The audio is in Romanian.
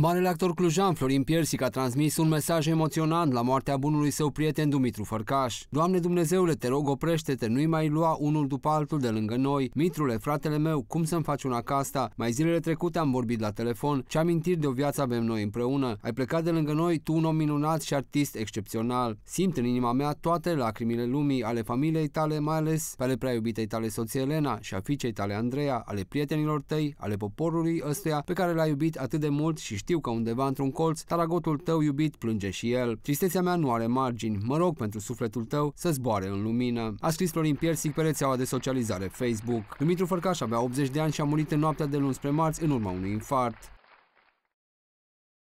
Marele actor clujan Florin Piersic a transmis un mesaj emoționant la moartea bunului său prieten Dumitru Fărcaș. Doamne Dumnezeule, te rog oprește-te, nu-i mai lua unul după altul de lângă noi. Mitrule, fratele meu, cum să-mi faci una ca asta? Mai zilele trecute am vorbit la telefon, ce amintiri de o viață avem noi împreună. Ai plecat de lângă noi, tu un om minunat și artist excepțional. Simt în inima mea toate lacrimile lumii, ale familiei tale, mai ales pe ale prea iubitei tale soție Elena și a fiicei tale Andreea, ale prietenilor tăi, ale poporului ăstuia pe care l-ai iubit atât de mult și știu că undeva într-un colț, taragotul tău iubit plânge și el. Tristețea mea nu are margini. Mă rog pentru sufletul tău să zboare în lumină. A scris Florin Piersic pe rețeaua de socializare Facebook. Dumitru Fărcaș avea 80 de ani și a murit în noaptea de luni spre marți în urma unui infart.